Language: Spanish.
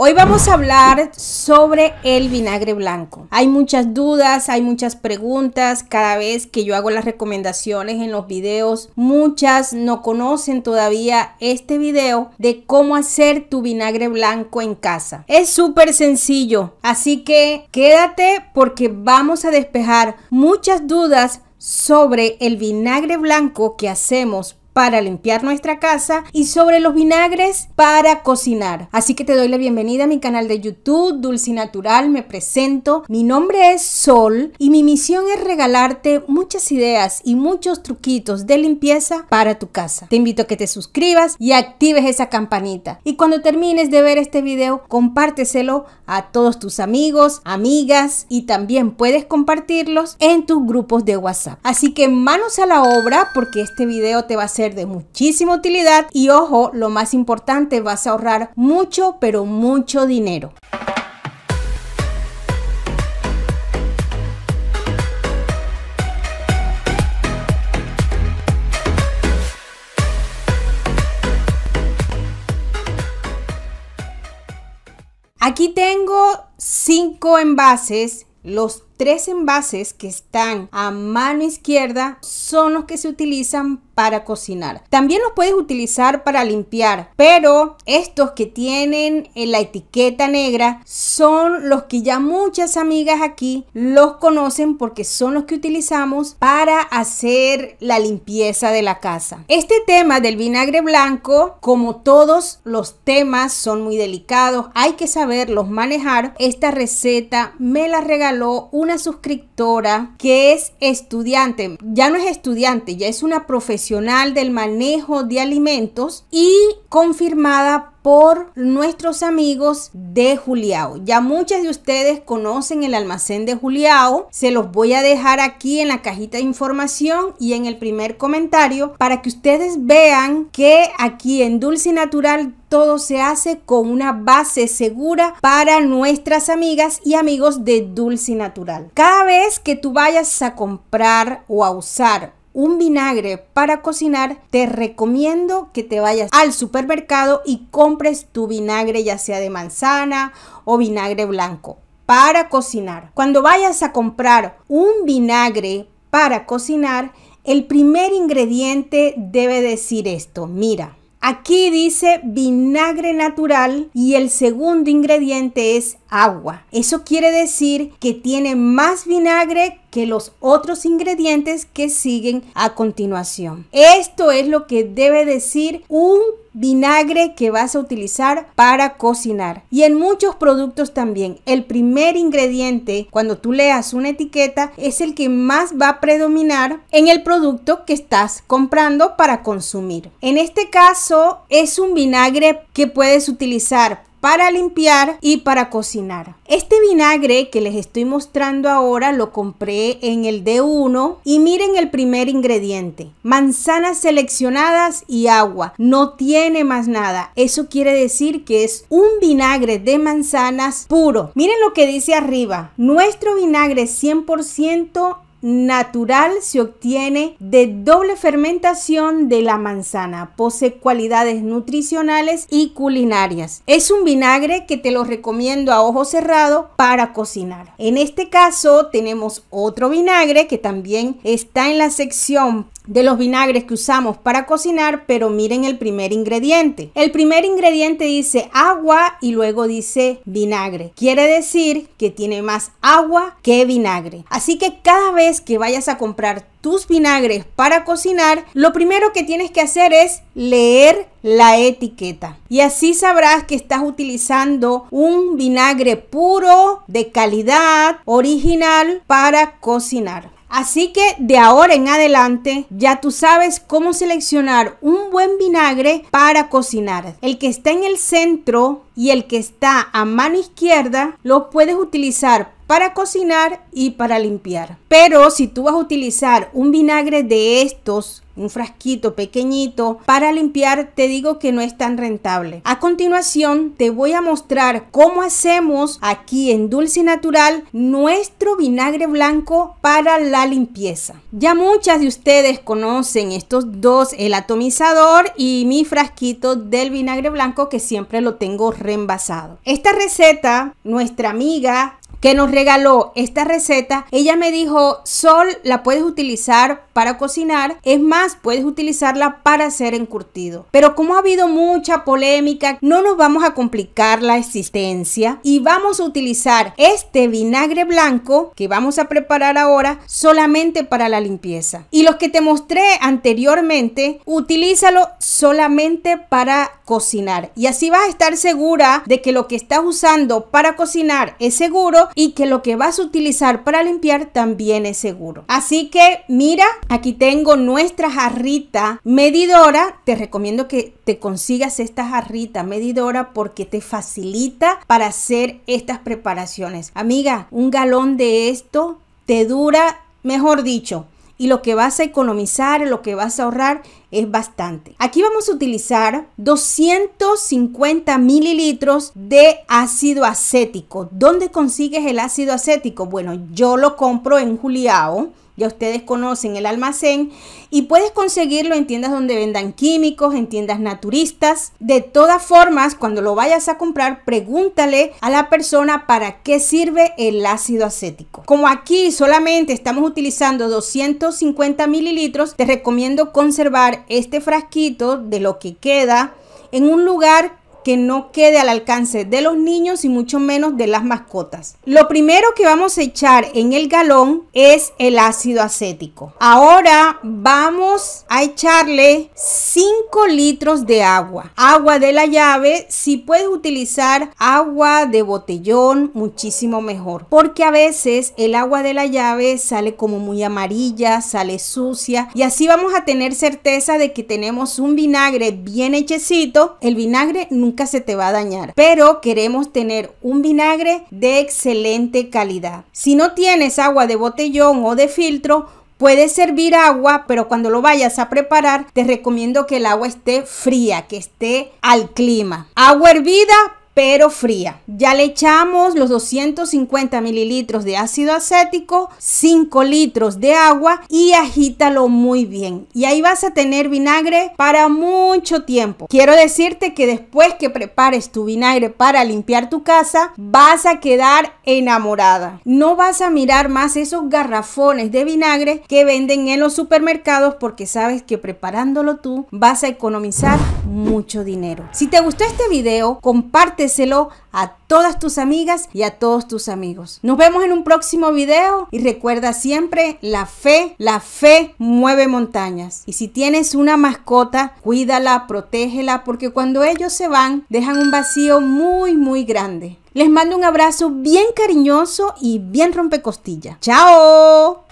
Hoy vamos a hablar sobre el vinagre blanco. Hay muchas dudas, hay muchas preguntas. Cada vez que yo hago las recomendaciones en los videos, muchas no conocen todavía este video de cómo hacer tu vinagre blanco en casa. Es súper sencillo, así que quédate porque vamos a despejar muchas dudas sobre el vinagre blanco que hacemos para limpiar nuestra casa y sobre los vinagres para cocinar. Así que te doy la bienvenida a mi canal de YouTube, Dulce Natural, me presento. Mi nombre es Sol y mi misión es regalarte muchas ideas y muchos truquitos de limpieza para tu casa. Te invito a que te suscribas y actives esa campanita. Y cuando termines de ver este video, compárteselo a todos tus amigos, amigas y también puedes compartirlos en tus grupos de WhatsApp. Así que manos a la obra porque este video te va a ser de muchísima utilidad y ojo, lo más importante, vas a ahorrar mucho, pero mucho dinero. Aquí tengo cinco envases. Los tres envases que están a mano izquierda son los que se utilizan para cocinar. También los puedes utilizar para limpiar, pero estos que tienen en eh, la etiqueta negra son los que ya muchas amigas aquí los conocen porque son los que utilizamos para hacer la limpieza de la casa. Este tema del vinagre blanco, como todos los temas, son muy delicados, hay que saberlos manejar. Esta receta me la regaló una suscriptora que es estudiante, ya no es estudiante, ya es una profesional del Manejo de Alimentos y confirmada por nuestros amigos de Juliao. Ya muchas de ustedes conocen el almacén de Juliao. Se los voy a dejar aquí en la cajita de información y en el primer comentario para que ustedes vean que aquí en Dulce Natural todo se hace con una base segura para nuestras amigas y amigos de Dulce Natural. Cada vez que tú vayas a comprar o a usar un vinagre para cocinar, te recomiendo que te vayas al supermercado y compres tu vinagre ya sea de manzana o vinagre blanco para cocinar. Cuando vayas a comprar un vinagre para cocinar, el primer ingrediente debe decir esto, mira. Aquí dice vinagre natural y el segundo ingrediente es agua. Eso quiere decir que tiene más vinagre los otros ingredientes que siguen a continuación. Esto es lo que debe decir un vinagre que vas a utilizar para cocinar. Y en muchos productos también, el primer ingrediente cuando tú leas una etiqueta es el que más va a predominar en el producto que estás comprando para consumir. En este caso es un vinagre que puedes utilizar para limpiar y para cocinar. Este vinagre que les estoy mostrando ahora lo compré en el D1 y miren el primer ingrediente. Manzanas seleccionadas y agua. No tiene más nada. Eso quiere decir que es un vinagre de manzanas puro. Miren lo que dice arriba. Nuestro vinagre 100% natural se obtiene de doble fermentación de la manzana. Posee cualidades nutricionales y culinarias. Es un vinagre que te lo recomiendo a ojo cerrado para cocinar. En este caso tenemos otro vinagre que también está en la sección de los vinagres que usamos para cocinar, pero miren el primer ingrediente. El primer ingrediente dice agua y luego dice vinagre. Quiere decir que tiene más agua que vinagre. Así que cada vez que vayas a comprar tus vinagres para cocinar, lo primero que tienes que hacer es leer la etiqueta. Y así sabrás que estás utilizando un vinagre puro, de calidad, original para cocinar. Así que de ahora en adelante ya tú sabes cómo seleccionar un buen vinagre para cocinar. El que está en el centro y el que está a mano izquierda lo puedes utilizar para cocinar y para limpiar. Pero si tú vas a utilizar un vinagre de estos, un frasquito pequeñito para limpiar, te digo que no es tan rentable. A continuación te voy a mostrar cómo hacemos aquí en Dulce Natural nuestro vinagre blanco para la limpieza. Ya muchas de ustedes conocen estos dos, el atomizador y mi frasquito del vinagre blanco que siempre lo tengo reenvasado. Esta receta, nuestra amiga que nos regaló esta receta, ella me dijo, Sol, la puedes utilizar para cocinar, es más, puedes utilizarla para hacer encurtido. Pero como ha habido mucha polémica, no nos vamos a complicar la existencia y vamos a utilizar este vinagre blanco que vamos a preparar ahora solamente para la limpieza. Y los que te mostré anteriormente, utilízalo solamente para cocinar. Y así vas a estar segura de que lo que estás usando para cocinar es seguro y que lo que vas a utilizar para limpiar también es seguro. Así que mira Aquí tengo nuestra jarrita medidora. Te recomiendo que te consigas esta jarrita medidora porque te facilita para hacer estas preparaciones. Amiga, un galón de esto te dura, mejor dicho, y lo que vas a economizar, lo que vas a ahorrar es bastante. Aquí vamos a utilizar 250 mililitros de ácido acético. ¿Dónde consigues el ácido acético? Bueno, yo lo compro en Juliao ya ustedes conocen el almacén y puedes conseguirlo en tiendas donde vendan químicos, en tiendas naturistas. De todas formas, cuando lo vayas a comprar, pregúntale a la persona para qué sirve el ácido acético. Como aquí solamente estamos utilizando 250 mililitros, te recomiendo conservar este frasquito de lo que queda en un lugar que no quede al alcance de los niños y mucho menos de las mascotas. Lo primero que vamos a echar en el galón es el ácido acético. Ahora vamos a echarle 5 litros de agua. Agua de la llave, si puedes utilizar agua de botellón, muchísimo mejor. Porque a veces el agua de la llave sale como muy amarilla, sale sucia y así vamos a tener certeza de que tenemos un vinagre bien hechecito. El vinagre nunca se te va a dañar. Pero queremos tener un vinagre de excelente calidad. Si no tienes agua de botellón o de filtro, Puedes servir agua, pero cuando lo vayas a preparar, te recomiendo que el agua esté fría, que esté al clima. Agua hervida pero fría. Ya le echamos los 250 mililitros de ácido acético, 5 litros de agua y agítalo muy bien. Y ahí vas a tener vinagre para mucho tiempo. Quiero decirte que después que prepares tu vinagre para limpiar tu casa, vas a quedar enamorada. No vas a mirar más esos garrafones de vinagre que venden en los supermercados porque sabes que preparándolo tú vas a economizar mucho dinero. Si te gustó este video, comparte a todas tus amigas y a todos tus amigos. Nos vemos en un próximo video y recuerda siempre la fe, la fe mueve montañas. Y si tienes una mascota, cuídala, protégela, porque cuando ellos se van, dejan un vacío muy, muy grande. Les mando un abrazo bien cariñoso y bien rompecostilla. ¡Chao!